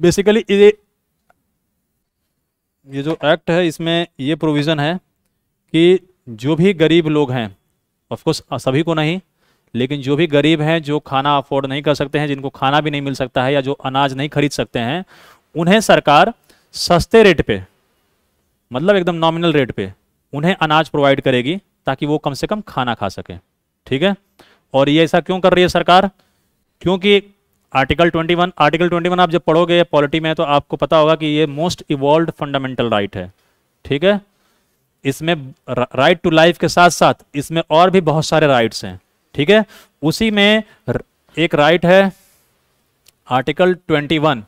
Basically ये ये जो एक्ट है इसमें ये प्रोविज़न है कि जो भी गरीब लोग हैं ऑफकोर्स सभी को नहीं लेकिन जो भी गरीब हैं जो खाना अफोर्ड नहीं कर सकते हैं जिनको खाना भी नहीं मिल सकता है या जो अनाज नहीं खरीद सकते हैं उन्हें सरकार सस्ते रेट पे मतलब एकदम नॉमिनल रेट पे उन्हें अनाज प्रोवाइड करेगी ताकि वो कम से कम खाना खा सकें ठीक है और ये ऐसा क्यों कर रही है सरकार क्योंकि आर्टिकल 21 आर्टिकल 21 आप जब पढ़ोगे पॉलिटी में तो आपको पता होगा कि ये मोस्ट इवॉल्व फंडामेंटल राइट है ठीक है इसमें राइट टू लाइफ के साथ साथ इसमें और भी बहुत सारे राइट्स हैं ठीक है उसी में एक राइट है आर्टिकल 21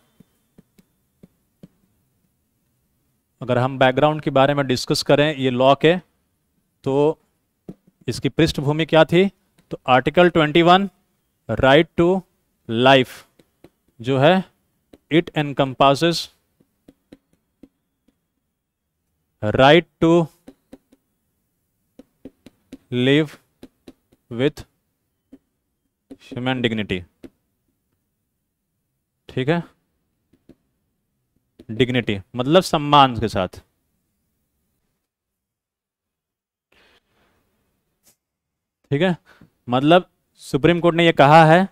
अगर हम बैकग्राउंड के बारे में डिस्कस करें ये लॉ के तो इसकी पृष्ठभूमि क्या थी तो article one right to life जो है it encompasses right to live with human dignity ठीक है डिग्निटी मतलब सम्मान के साथ ठीक है मतलब सुप्रीम कोर्ट ने ये कहा है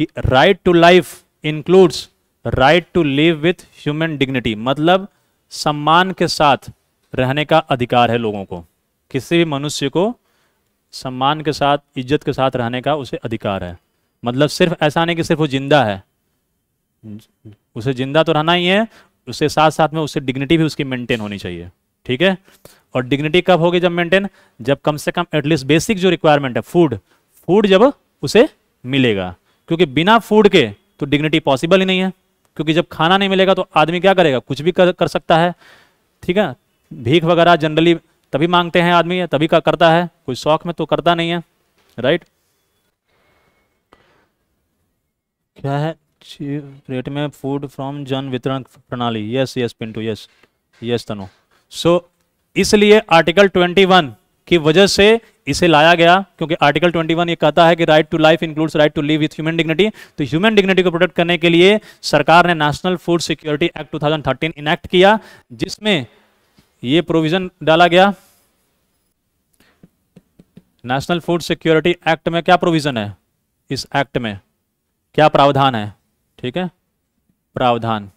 कि right to life includes right to live with human dignity मतलब सम्मान के साथ रहने का अधिकार है लोगों को किसी भी मनुष्य को सम्मान के साथ इज्जत के साथ रहने का उसे अधिकार है मतलब सिर्फ ऐसा नहीं कि सिर्फ वो जिंदा है उसे जिंदा तो रहना ही है उसके साथ साथ में उसे डिग्निटी भी उसकी मेंटेन होनी चाहिए ठीक है और डिग्निटी कब होगी जब मेंटेन जब कम से कम एटलीस्ट बेसिक जो रिक्वायरमेंट है फूड फूड जब उसे मिलेगा क्योंकि बिना फूड के तो डिग्निटी पॉसिबल ही नहीं है क्योंकि जब खाना नहीं मिलेगा तो आदमी क्या करेगा कुछ भी कर, कर सकता है ठीक है भीख वगैरह जनरली तभी मांगते हैं आदमी तभी का करता है कोई शौक में तो करता नहीं है राइट क्या है रेट में फूड फ्रॉम जन वितरण प्रणाली yes yes Pintu yes yes Tanu so इसलिए आर्टिकल वन की वजह से इसे लाया गया क्योंकि आर्टिकल 21 ये कहता है कि right to life includes right to live with human dignity तो ह्यूमन डिग्निटी को प्रोटेक्ट करने के लिए सरकार ने national food security act 2013 enact किया जिसमें ये प्रोविजन डाला गया नेशनल फूड सिक्योरिटी एक्ट में क्या प्रोविजन है इस एक्ट में क्या प्रावधान है ठीक है प्रावधान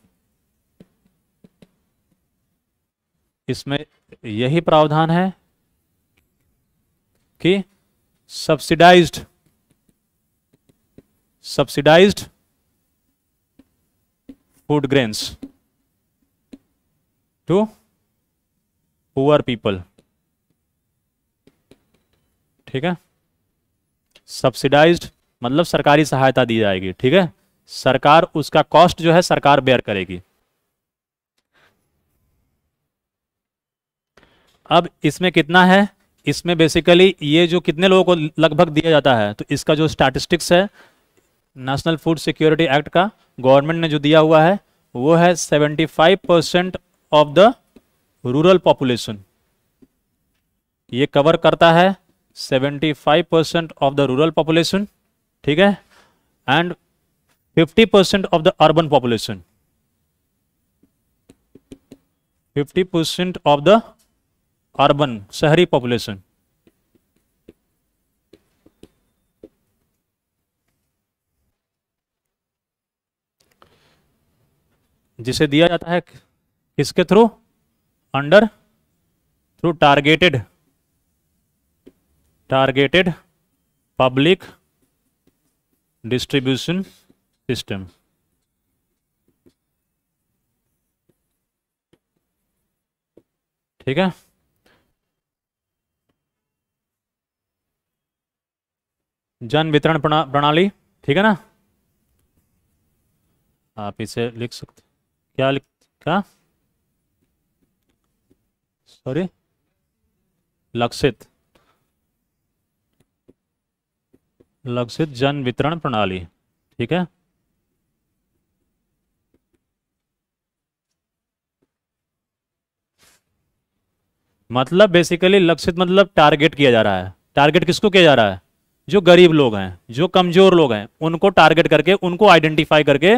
इसमें यही प्रावधान है कि subsidised subsidised food grains to poor people ठीक है सब्सिडाइज्ड मतलब सरकारी सहायता दी जाएगी ठीक है सरकार उसका कॉस्ट जो है सरकार बेयर करेगी अब इसमें कितना है इसमें बेसिकली ये जो कितने लोगों को लगभग दिया जाता है तो इसका जो स्टैटिस्टिक्स है नेशनल फूड सिक्योरिटी एक्ट का गवर्नमेंट ने जो दिया हुआ है वो है 75 percent of the rural population ये कवर करता है 75 percent of the rural population ठीक है and 50 percent of the urban population 50 percent of the urban शहरी पॉपुलेशन जिसे दिया जाता है किसके through under through targeted targeted public distribution system ठीक है जन वितरण प्रणाली ठीक है ना आप इसे लिख सकते क्या लिख क्या सॉरी लक्षित लक्षित जन वितरण प्रणाली ठीक है मतलब बेसिकली लक्षित मतलब टारगेट किया जा रहा है टारगेट किसको किया जा रहा है जो गरीब लोग हैं जो कमजोर लोग हैं उनको टारगेट करके उनको आइडेंटिफाई करके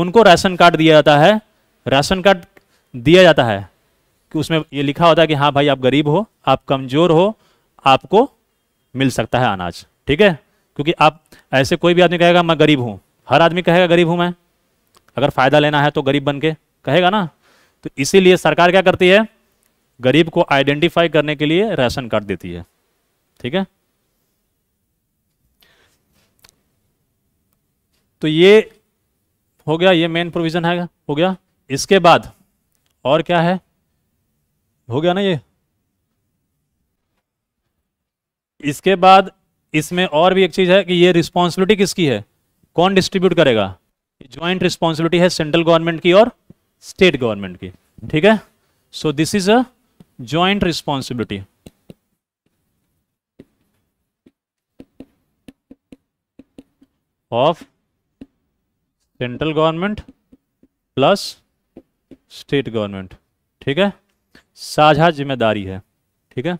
उनको राशन कार्ड दिया जाता है राशन कार्ड दिया जाता है कि उसमें ये लिखा होता है कि हाँ भाई आप गरीब हो आप कमजोर हो आपको मिल सकता है अनाज ठीक है क्योंकि आप ऐसे कोई भी आदमी कहेगा मैं गरीब हूँ हर आदमी कहेगा गरीब हूँ मैं अगर फ़ायदा लेना है तो गरीब बन के कहेगा ना तो इसीलिए सरकार क्या करती है गरीब को आइडेंटिफाई करने के लिए राशन कार्ड देती है ठीक है तो ये हो गया ये मेन प्रोविज़न है हो गया इसके बाद और क्या है हो गया ना ये इसके बाद इसमें और भी एक चीज़ है कि ये रिस्पॉन्सिबिलिटी किसकी है कौन डिस्ट्रीब्यूट करेगा ज्वाइंट रिस्पॉन्सिबिलिटी है सेंट्रल गवर्नमेंट की और स्टेट गवर्नमेंट की ठीक है so this is a joint responsibility of central government plus state government ठीक है साझा जिम्मेदारी है ठीक है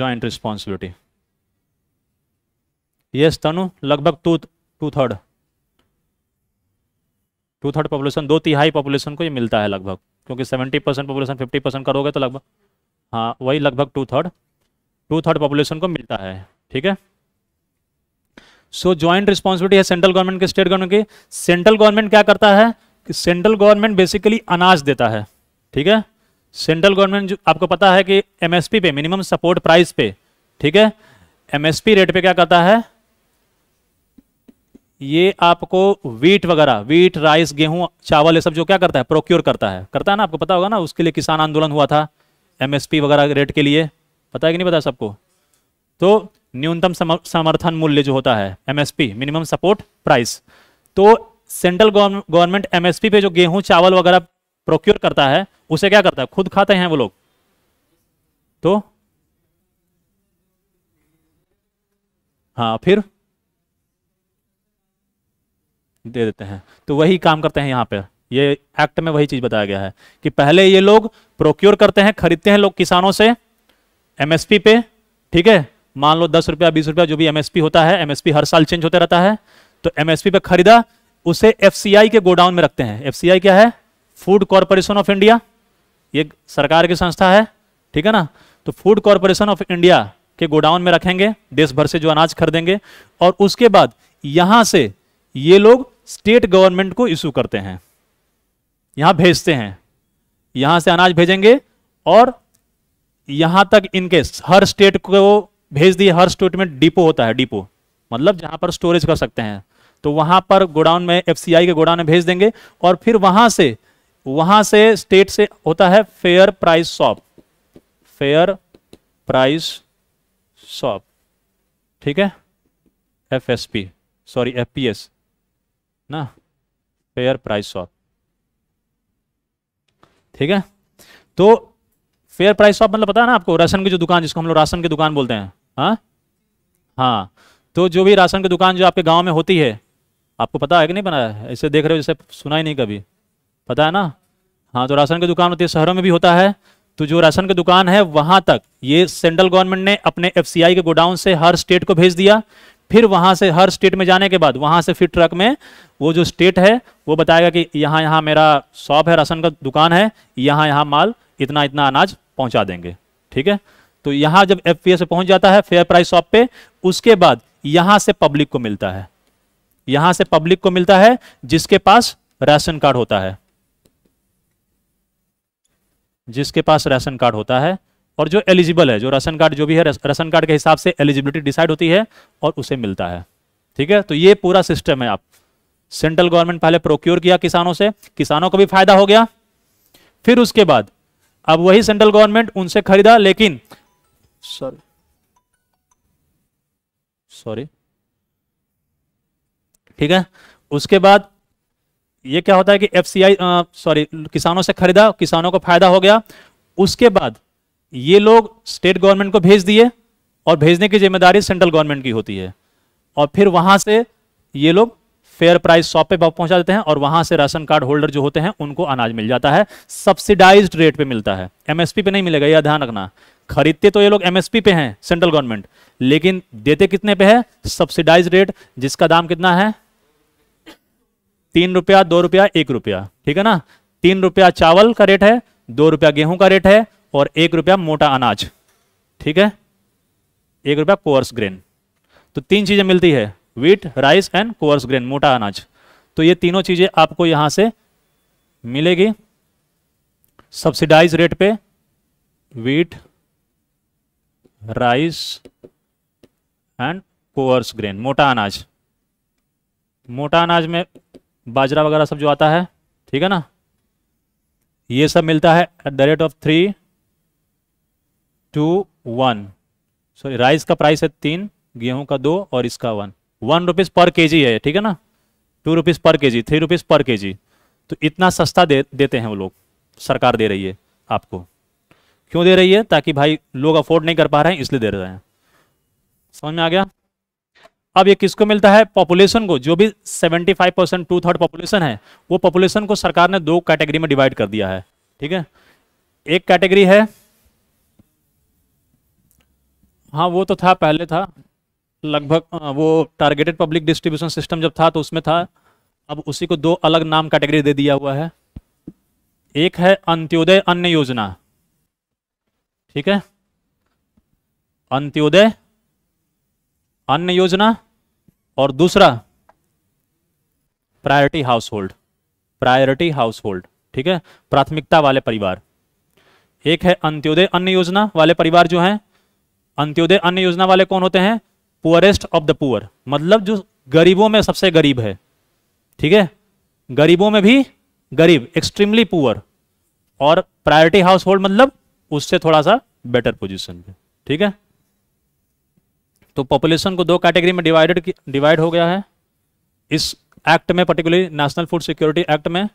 ज्वाइंट रिस्पॉन्सिबिलिटी यस तनु लगभग two two third two third population दो तिहाई पॉपुलेशन को ये मिलता है लगभग क्योंकि seventy percent population fifty percent करोगे तो लगभग हाँ वही लगभग two third two third population को मिलता है ठीक है सो ज्वाइंट रिस्पॉन्सिबिलिटी है सेंट्रल गवर्नमेंट के स्टेट गवर्नमेंट के सेंट्रल गवर्नमेंट क्या करता है कि सेंट्रल गवर्नमेंट बेसिकली अनाज देता है ठीक है सेंट्रल गवर्नमेंट आपको पता है कि एमएसपी पे मिनिमम सपोर्ट प्राइस पे ठीक है एमएसपी रेट पे क्या करता है ये आपको वीट वगैरह वीट राइस गेहूं चावल ये सब जो क्या करता है प्रोक्योर करता है करता है ना आपको पता होगा ना उसके लिए किसान आंदोलन हुआ था एमएसपी वगैरह रेट के लिए पता है कि नहीं पता सबको तो न्यूनतम समर्थन मूल्य जो होता है एमएसपी मिनिमम सपोर्ट प्राइस तो सेंट्रल गवर्नमेंट एमएसपी पे जो गेहूं चावल वगैरह प्रोक्योर करता है उसे क्या करता है खुद खाते हैं वो लोग तो हाँ फिर दे देते हैं तो वही काम करते हैं यहां पर ये एक्ट में वही चीज बताया गया है कि पहले ये लोग प्रोक्योर करते हैं खरीदते हैं लोग किसानों से एमएसपी पे ठीक है मान लो दस रुपया बीस रुपया जो भी एमएसपी होता है एमएसपी हर साल चेंज होता रहता है तो एमएसपी पे खरीदा उसे एफसीआई के गोडाउन में रखते हैं एफसीआई क्या है फूड कॉरपोरेशन ऑफ इंडिया ये सरकार की संस्था है ठीक है ना तो फूड कॉरपोरेशन ऑफ इंडिया के गोडाउन में रखेंगे देश भर से जो अनाज खरीदेंगे और उसके बाद यहां से ये लोग स्टेट गवर्नमेंट को इशू करते हैं यहां भेजते हैं यहां से अनाज भेजेंगे और यहां तक इनके हर स्टेट को भेज दिए हर स्टेट में डिपो होता है डिपो मतलब जहां पर स्टोरेज कर सकते हैं तो वहां पर गोडाउन में एफ के गोडाउन में भेज देंगे और फिर वहां से वहां से स्टेट से होता है fair price shop fair price shop ठीक है F S P sorry F P S ना फेयर प्राइस शॉप ठीक है तो फेयर प्राइस शॉप मतलब पता है ना आपको राशन की जो दुकान जिसको हम लोग राशन की दुकान बोलते हैं हाँ हाँ तो जो भी राशन की दुकान जो आपके गाँव में होती है आपको पता है कि नहीं बनाया है ऐसे देख रहे हो जैसे सुना ही नहीं कभी पता है ना हाँ तो राशन की दुकान होती है शहरों में भी होता है तो जो राशन की दुकान है वहां तक ये सेंट्रल गवर्नमेंट ने अपने एफ के गोडाउन से हर स्टेट को भेज दिया फिर वहां से हर स्टेट में जाने के बाद वहां से फिर ट्रक में वो जो स्टेट है वो बताएगा कि यहाँ यहाँ मेरा शॉप है राशन का दुकान है यहाँ यहाँ माल इतना इतना अनाज पहुँचा देंगे ठीक है तो यहां जब एफ पे पहुंच जाता है फेयर प्राइस शॉप पे उसके बाद यहां से पब्लिक को मिलता है यहां से पब्लिक को मिलता है जिसके पास राशन कार्ड होता है जिसके पास राशन कार्ड होता है और जो एलिजिबल है जो राशन कार्ड जो भी है राशन कार्ड के हिसाब से एलिजिबिलिटी डिसाइड होती है और उसे मिलता है ठीक है तो ये पूरा सिस्टम है आप सेंट्रल गवर्नमेंट पहले प्रोक्योर किया किसानों से किसानों को भी फायदा हो गया फिर उसके बाद अब वही सेंट्रल गवर्नमेंट उनसे खरीदा लेकिन सॉरी सॉरी ठीक है उसके बाद ये क्या होता है कि एफ सॉरी किसानों से खरीदा किसानों को फायदा हो गया उसके बाद ये लोग स्टेट गवर्नमेंट को भेज दिए और भेजने की जिम्मेदारी सेंट्रल गवर्नमेंट की होती है और फिर वहां से ये लोग फेयर प्राइस शॉप पे पहुंचा देते हैं और वहां से राशन कार्ड होल्डर जो होते हैं उनको अनाज मिल जाता है सब्सिडाइज्ड रेट पे मिलता है एमएसपी पे नहीं मिलेगा यह ध्यान रखना खरीदते तो ये लोग एमएसपी पे हैं सेंट्रल गवर्नमेंट लेकिन देते कितने पे है सब्सिडाइज रेट जिसका दाम कितना है तीन रुपया दो रुपया एक रुपया ठीक है ना तीन रुपया चावल का रेट है दो रुपया गेहूं का रेट है और एक रुपया मोटा अनाज ठीक है एक रुपया कोर्स ग्रेन तो तीन चीजें मिलती है wheat rice and coarse grain मोटा अनाज तो ये तीनों चीजें आपको यहां से मिलेगी सब्सिडाइज रेट पे wheat rice and coarse grain मोटा अनाज मोटा अनाज में बाजरा वगैरह सब जो आता है ठीक है ना ये सब मिलता है at the rate of three two one sorry rice का प्राइस है तीन गेहूं का दो और इसका वन वन रुपीज़ पर के जी है ठीक है ना टू रुपीज़ पर के जी थ्री रुपीज़ पर के जी तो इतना सस्ता दे देते हैं वो लोग सरकार दे रही है आपको क्यों दे रही है ताकि भाई लोग अफोर्ड नहीं कर पा रहे हैं इसलिए दे रहे हैं समझ में आ गया अब ये किसको मिलता है पॉपुलेशन को जो भी 75 परसेंट टू थर्ड पॉपुलेशन है वो पॉपुलेशन को सरकार ने दो कैटेगरी में डिवाइड कर दिया है ठीक है एक कैटेगरी है हाँ वो तो था पहले था लगभग वो टारगेटेड पब्लिक डिस्ट्रीब्यूशन सिस्टम जब था तो उसमें था अब उसी को दो अलग नाम कैटेगरी दे दिया हुआ है एक है अंत्योदय अन्य योजना ठीक है अंत्योदय अन्न योजना और दूसरा priority household priority household ठीक है प्राथमिकता वाले परिवार एक है अंत्योदय अन्न योजना वाले परिवार जो हैं अंत्योदय अन्न योजना वाले कौन होते हैं पुअरेस्ट ऑफ द पुअर मतलब जो गरीबों में सबसे गरीब है ठीक है गरीबों में भी गरीब एक्सट्रीमली पुअर और प्रायोरिटी हाउस होल्ड मतलब उससे थोड़ा सा बेटर पोजिशन पे ठीक है तो पॉपुलेशन को दो कैटेगरी में डिवाइडेड डिवाइड हो गया है इस एक्ट में particularly national food security act में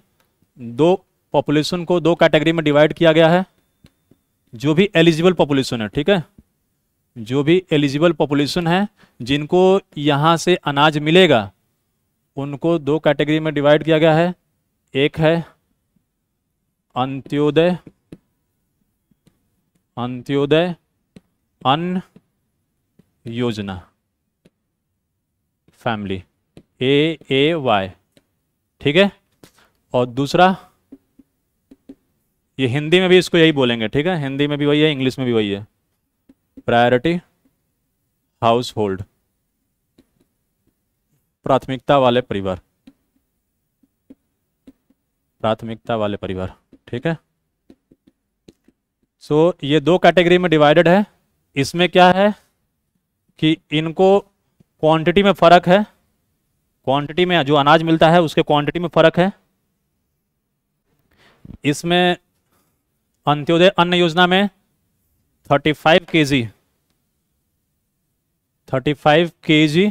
दो पॉपुलेशन को दो कैटेगरी में डिवाइड किया गया है जो भी एलिजिबल पॉपुलेशन है ठीक है जो भी एलिजिबल पॉपुलेशन है जिनको यहाँ से अनाज मिलेगा उनको दो कैटेगरी में डिवाइड किया गया है एक है अंत्योदय अंत्योदय अन्न योजना फैमिली ए ए वाई ठीक है और दूसरा ये हिंदी में भी इसको यही बोलेंगे ठीक है हिंदी में भी वही है इंग्लिश में भी वही है प्रायोरिटी हाउस होल्ड प्राथमिकता वाले परिवार प्राथमिकता वाले परिवार ठीक है सो so, ये दो कैटेगरी में डिवाइडेड है इसमें क्या है कि इनको क्वांटिटी में फ़र्क है क्वांटिटी में जो अनाज मिलता है उसके क्वांटिटी में फ़र्क है इसमें अंत्योदय अन्न योजना में 35 फाइव के जी थर्टी फाइव के जी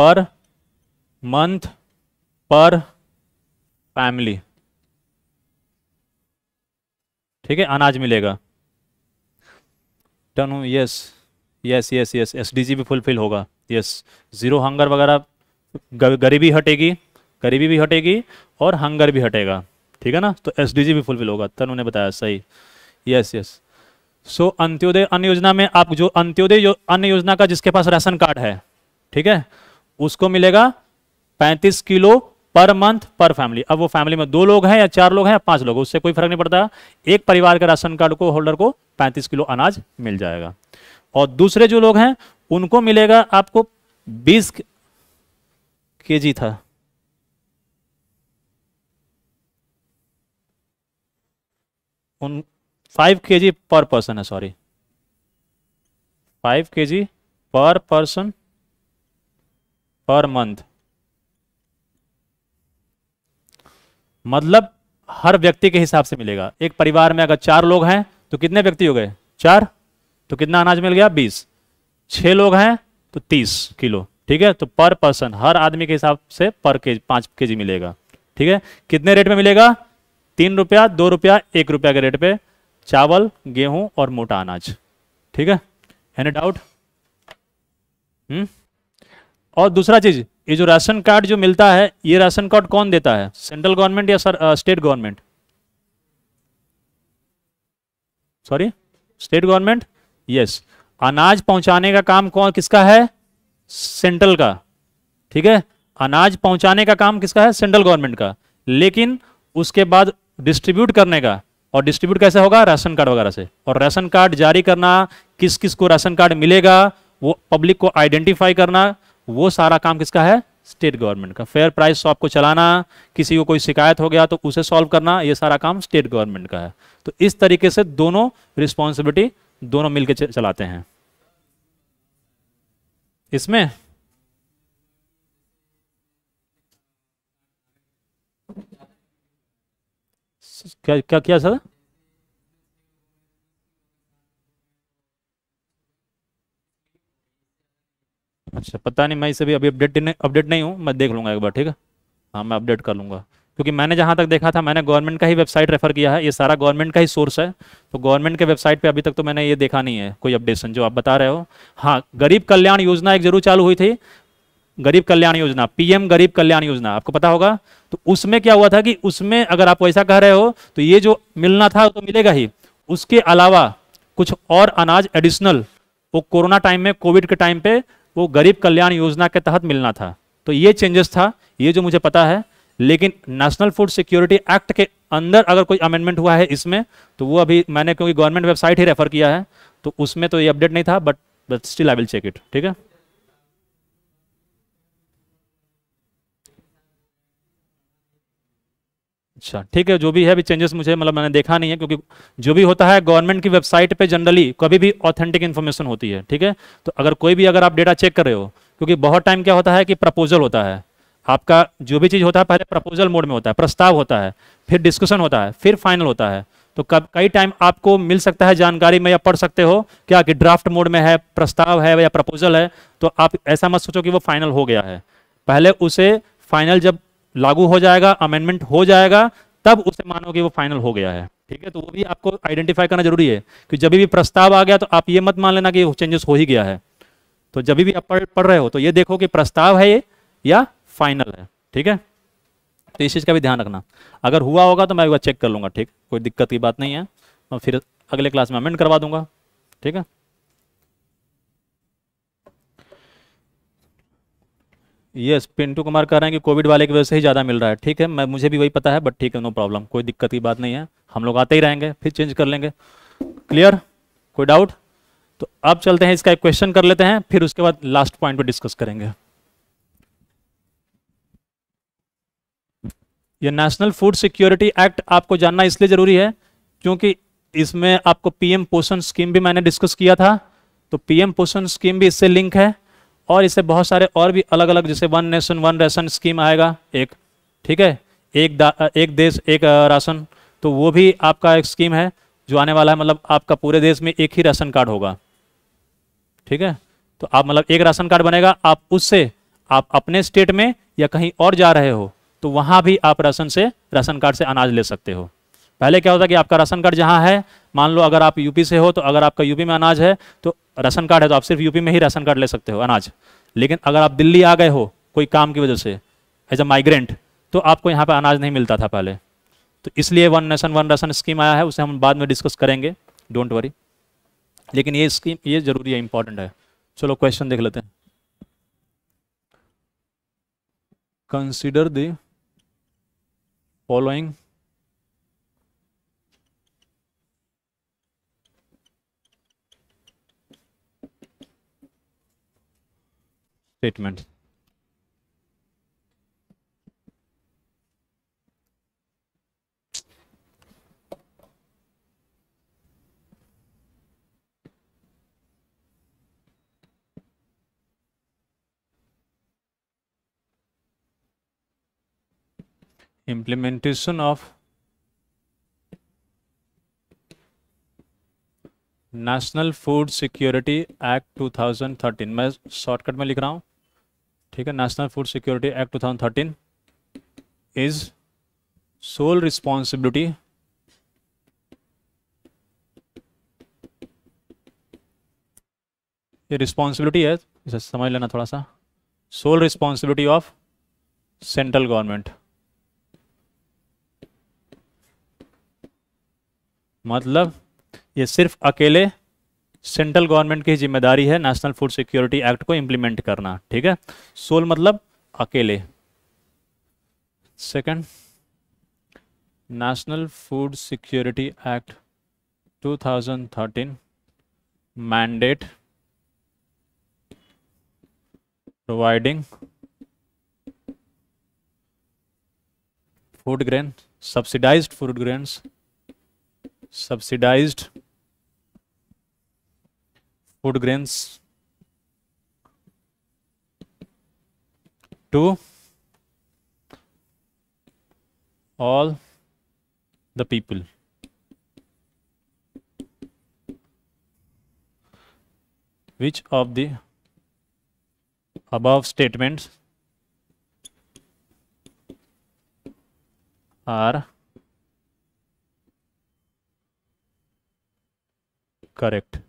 पर मंथ पर फैमिली ठीक है अनाज मिलेगा टन हूँ यस यस यस यस एस भी फुलफिल होगा यस ज़ीरो हंगर वगैरह गरीबी हटेगी गरीबी भी हटेगी और हंगर भी हटेगा ठीक है ना तो एस भी फुलफिल होगा तनु ने बताया सही यस यस सो अंत्योदय अन्य योजना में आप जो अंत्योदय यो, अन्य योजना का जिसके पास राशन कार्ड है ठीक है उसको मिलेगा पैंतीस किलो पर मंथ पर फैमिली अब वो फैमिली में दो लोग हैं या चार लोग हैं या पांच लोग उससे कोई फर्क नहीं पड़ता एक परिवार के राशन कार्ड को होल्डर को पैंतीस किलो अनाज मिल जाएगा और दूसरे जो लोग हैं उनको मिलेगा आपको बीस के जी था उन फाइव के जी पर पर्सन है सॉरी फाइव के जी पर पर्सन पर मंथ मतलब हर व्यक्ति के हिसाब से मिलेगा एक परिवार में अगर चार लोग हैं तो कितने व्यक्ति हो गए चार तो कितना अनाज मिल गया बीस छह लोग हैं तो तीस किलो ठीक है तो पर पर्सन हर आदमी के हिसाब से पर के पांच के जी मिलेगा ठीक है कितने रेट में मिलेगा तीन रुपया दो रुपया एक रुपया के रेट पे चावल गेहूं और मोटा अनाज ठीक है एनी डाउट हम्म और दूसरा चीज ये जो राशन कार्ड जो मिलता है ये राशन कार्ड कौन देता है सेंट्रल गवर्नमेंट या sir state government sorry state government yes अनाज पहुंचाने का काम कौन किसका है सेंट्रल का ठीक है अनाज पहुंचाने का काम किसका है सेंट्रल गवर्नमेंट का लेकिन उसके बाद डिस्ट्रीब्यूट करने का और डिस्ट्रीब्यूट कैसे होगा राशन कार्ड वगैरह से और राशन कार्ड जारी करना किस किस को राशन कार्ड मिलेगा वो पब्लिक को आइडेंटिफाई करना वो सारा काम किसका है स्टेट गवर्नमेंट का फेयर प्राइस शॉप को चलाना किसी को कोई शिकायत हो गया तो उसे सॉल्व करना ये सारा काम स्टेट गवर्नमेंट का है तो इस तरीके से दोनों रिस्पॉन्सिबिलिटी दोनों मिलकर चलाते हैं इसमें क्या क्या किया सर अच्छा पता नहीं मैं इसे भी अभी अपडेट अपडेट नहीं हूँ मैं देख लूँगा एक बार ठीक है हाँ मैं अपडेट कर लूँगा क्योंकि मैंने जहाँ तक देखा था मैंने गवर्नमेंट का ही वेबसाइट रेफर किया है ये सारा गवर्नमेंट का ही सोर्स है तो गवर्नमेंट के वेबसाइट पे अभी तक तो मैंने ये देखा नहीं है कोई अपडेशन जो आप बता रहे हो हाँ गरीब कल्याण योजना एक जरूर चालू हुई थी गरीब कल्याण योजना पीएम गरीब कल्याण योजना आपको पता होगा तो उसमें क्या हुआ था कि उसमें अगर आप वैसा कह रहे हो तो ये जो मिलना था तो मिलेगा ही उसके अलावा कुछ और अनाज एडिशनल वो कोरोना टाइम में कोविड के टाइम पे वो गरीब कल्याण योजना के तहत मिलना था तो ये चेंजेस था ये जो मुझे पता है लेकिन नेशनल फूड सिक्योरिटी एक्ट के अंदर अगर कोई अमेंडमेंट हुआ है इसमें तो वो अभी मैंने क्योंकि गवर्नमेंट वेबसाइट ही रेफर किया है तो उसमें तो ये अपडेट नहीं था but but still I will check it ठीक है अच्छा ठीक है जो भी है अभी चेंजेस मुझे मतलब मैंने देखा नहीं है क्योंकि जो भी होता है गवर्नमेंट की वेबसाइट पे जनरली कभी भी ऑथेंटिक इन्फॉर्मेशन होती है ठीक है तो अगर कोई भी अगर आप डेटा चेक कर रहे हो क्योंकि बहुत टाइम क्या होता है कि प्रपोजल होता है आपका जो भी चीज़ होता है पहले प्रपोजल मोड में होता है प्रस्ताव होता है फिर डिस्कशन होता है फिर फाइनल होता है तो कब कई टाइम आपको मिल सकता है जानकारी में या पढ़ सकते हो क्या कि ड्राफ्ट मोड में है प्रस्ताव है या प्रपोजल है तो आप ऐसा मत सोचो कि वो फाइनल हो गया है पहले उसे फाइनल जब लागू हो जाएगा अमेंडमेंट हो जाएगा तब उसे मानो कि वो फाइनल हो गया है ठीक है तो वो भी आपको आइडेंटिफाई करना जरूरी है कि जब भी प्रस्ताव आ गया तो आप ये मत मान लेना कि चेंजेस हो ही गया है तो जब भी आप पढ़ पढ़ रहे हो तो ये देखो कि प्रस्ताव है ये या फाइनल है ठीक है तो इस चीज़ का भी ध्यान रखना अगर हुआ होगा तो मैं एक बार चेक कर लूंगा ठीक कोई दिक्कत की बात नहीं है और फिर अगले क्लास में अमेंड करवा दूंगा ठीक है यस पिंटू कुमार कह रहे हैं कि कोविड वाले की वजह से ही ज़्यादा मिल रहा है ठीक है मैं मुझे भी वही पता है बट ठीक है नो प्रॉब्लम कोई दिक्कत की बात नहीं है हम लोग आते ही रहेंगे फिर चेंज कर लेंगे क्लियर कोई डाउट तो अब चलते हैं इसका एक क्वेश्चन कर लेते हैं फिर उसके बाद लास्ट पॉइंट पे डिस्कस करेंगे ये नेशनल फूड सिक्योरिटी एक्ट आपको जानना इसलिए ज़रूरी है क्योंकि इसमें आपको पीएम पोषण स्कीम भी मैंने डिस्कस किया था तो पीएम पोषण स्कीम भी इससे लिंक है और इसे बहुत सारे और भी अलग अलग जैसे one nation one ration scheme आएगा एक ठीक है एक एक देश एक राशन तो वो भी आपका एक स्कीम है जो आने वाला है मतलब आपका पूरे देश में एक ही राशन कार्ड होगा ठीक है तो आप मतलब एक राशन कार्ड बनेगा आप उससे आप अपने स्टेट में या कहीं और जा रहे हो तो वहाँ भी आप राशन से राशन कार्ड से अनाज ले सकते हो पहले क्या होता है कि आपका राशन कार्ड जहाँ है मान लो अगर आप यूपी से हो तो अगर आपका यूपी में अनाज है तो राशन कार्ड है तो आप सिर्फ यूपी में ही राशन कार्ड ले सकते हो अनाज लेकिन अगर आप दिल्ली आ गए हो कोई काम की वजह से एज अ माइग्रेंट तो आपको यहाँ पर अनाज नहीं मिलता था पहले तो इसलिए one nation one ration scheme आया है उसे हम बाद में डिस्कस करेंगे डोंट वरी लेकिन ये स्कीम ये जरूरी है इंपॉर्टेंट है चलो क्वेश्चन देख लेते हैं consider the following statements. implementation of national food security act 2013 मैं शॉर्टकट में लिख रहा हूं ठीक है national food security act 2013 is sole responsibility ये रिस्पॉन्सिबिलिटी है इसे समझ लेना थोड़ा सा sole responsibility of central government मतलब ये सिर्फ अकेले सेंट्रल गवर्नमेंट की जिम्मेदारी है नेशनल फूड सिक्योरिटी एक्ट को इंप्लीमेंट करना ठीक है सोल मतलब अकेले second national food security act 2013 mandate providing food grain subsidised food grain subsidised food grains to all the people. Which of the above statements are correct?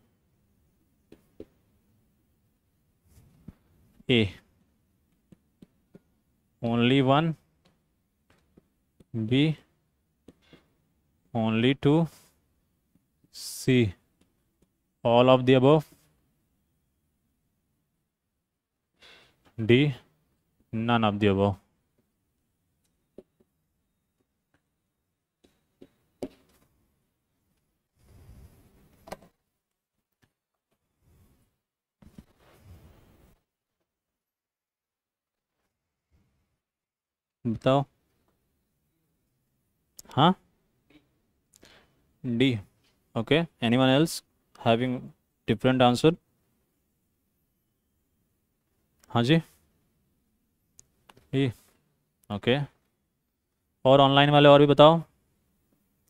A. Only one. B. Only two. C. All of the above. D. None of the above. बताओ हाँ D okay anyone else having different answer हाँ जी D e, okay और online वाले और भी बताओ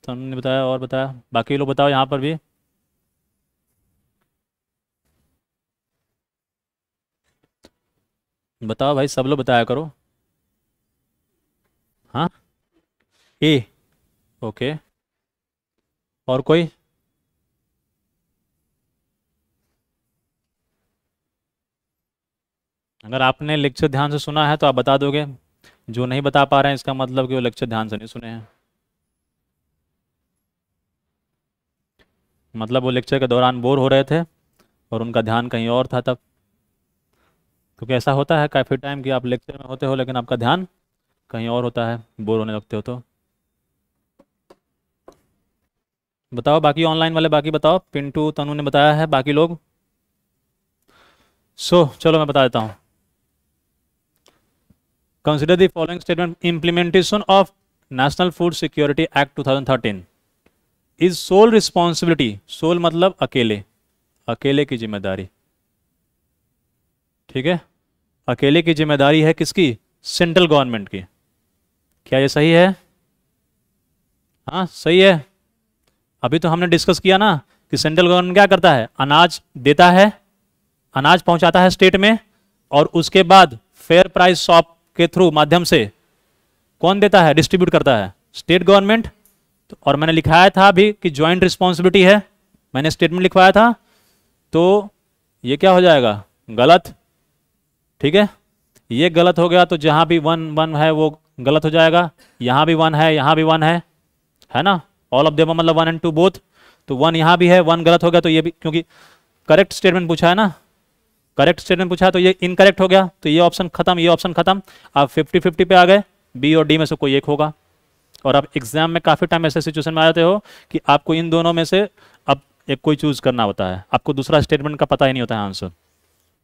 तो ने बताया और बताया बाकी लोग बताओ यहाँ पर भी बताओ भाई सब लोग बताया करो हाँ ए ओके और कोई अगर आपने लेक्चर ध्यान से सुना है तो आप बता दोगे जो नहीं बता पा रहे हैं इसका मतलब कि वो लेक्चर ध्यान से नहीं सुने हैं मतलब वो लेक्चर के दौरान बोर हो रहे थे और उनका ध्यान कहीं और था तब तो क्योंकि ऐसा होता है काफ़ी टाइम कि आप लेक्चर में होते हो लेकिन आपका ध्यान कहीं और होता है बोर होने लगते हो तो बताओ बाकी ऑनलाइन वाले बाकी बताओ पिंटू तनु ने बताया है बाकी लोग सो so, चलो मैं बता देता हूं consider the following statement implementation of national food security act 2013 is sole responsibility sole मतलब अकेले अकेले की जिम्मेदारी ठीक है अकेले की जिम्मेदारी है किसकी सेंट्रल गवर्नमेंट की क्या ये सही है हाँ सही है अभी तो हमने डिस्कस किया ना कि सेंट्रल गवर्नमेंट क्या करता है अनाज देता है अनाज पहुंचाता है स्टेट में और उसके बाद फेयर प्राइस शॉप के थ्रू माध्यम से कौन देता है डिस्ट्रीब्यूट करता है स्टेट गवर्नमेंट तो और मैंने लिखाया था अभी कि ज्वाइंट रिस्पॉन्सिबिलिटी है मैंने स्टेटमेंट लिखवाया था तो ये क्या हो जाएगा गलत ठीक है ये गलत हो गया तो जहाँ भी वन वन है वो गलत हो जाएगा यहाँ भी वन है यहाँ भी वन है है ना ऑल ऑफ देवा मतलब वन एंड टू बोथ तो वन यहाँ भी है वन गलत हो गया तो ये भी क्योंकि करेक्ट स्टेटमेंट पूछा है ना करेक्ट स्टेटमेंट पूछा तो ये इनकरेक्ट हो गया तो ये ऑप्शन खत्म ये ऑप्शन खत्म आप फिफ्टी फिफ्टी पे आ गए बी और डी में से कोई एक होगा और आप एग्जाम में काफ़ी टाइम ऐसे सिचुएशन में आ जाते हो कि आपको इन दोनों में से अब एक कोई चूज करना होता है आपको दूसरा स्टेटमेंट का पता ही नहीं होता है आंसर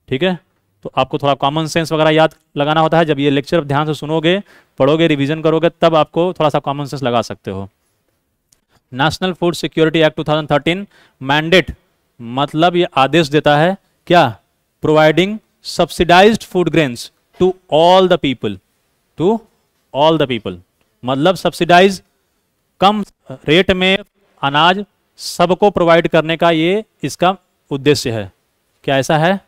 ठीक है तो आपको थोड़ा कॉमन सेंस वगैरह याद लगाना होता है जब ये लेक्चर ध्यान से सुनोगे पढ़ोगे रिविजन करोगे तब आपको थोड़ा सा कॉमन सेंस लगा सकते हो national food security act 2013 mandate मतलब ये आदेश देता है क्या providing subsidise food grains to all the people to all the people मतलब सब्सिडाइज कम रेट में अनाज सबको प्रोवाइड करने का ये इसका उद्देश्य है क्या ऐसा है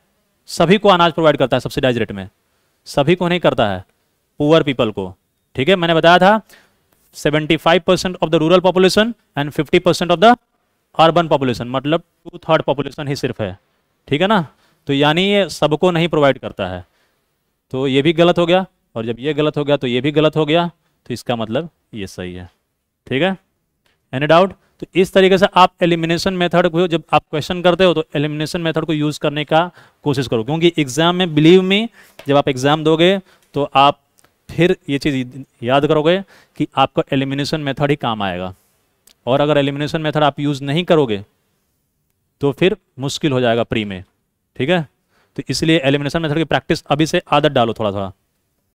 सभी को अनाज प्रोवाइड करता है सब्सिडाइज रेट में सभी को नहीं करता है पुअर पीपल को ठीक है मैंने बताया था 75 percent of the rural population and 50 percent of the urban population मतलब टू थर्ड पॉपुलेशन ही सिर्फ है ठीक है ना तो यानी ये सबको नहीं प्रोवाइड करता है तो ये भी गलत हो गया और जब ये गलत हो गया तो ये भी गलत हो गया तो इसका मतलब ये सही है ठीक है एनी डाउट तो इस तरीके से आप एलिमिनेशन मेथड को जब आप क्वेश्चन करते हो तो एलिमिनेशन मेथड को यूज़ करने का कोशिश करो क्योंकि एग्जाम में बिलीव में जब आप एग्जाम दोगे तो आप फिर ये चीज़ याद करोगे कि आपका एलिमिनेशन मेथड ही काम आएगा और अगर एलिमिनेशन मेथड आप यूज़ नहीं करोगे तो फिर मुश्किल हो जाएगा प्री में ठीक है तो इसलिए एलिमिनेशन मेथड की प्रैक्टिस अभी से आदत डालो थोड़ा थोड़ा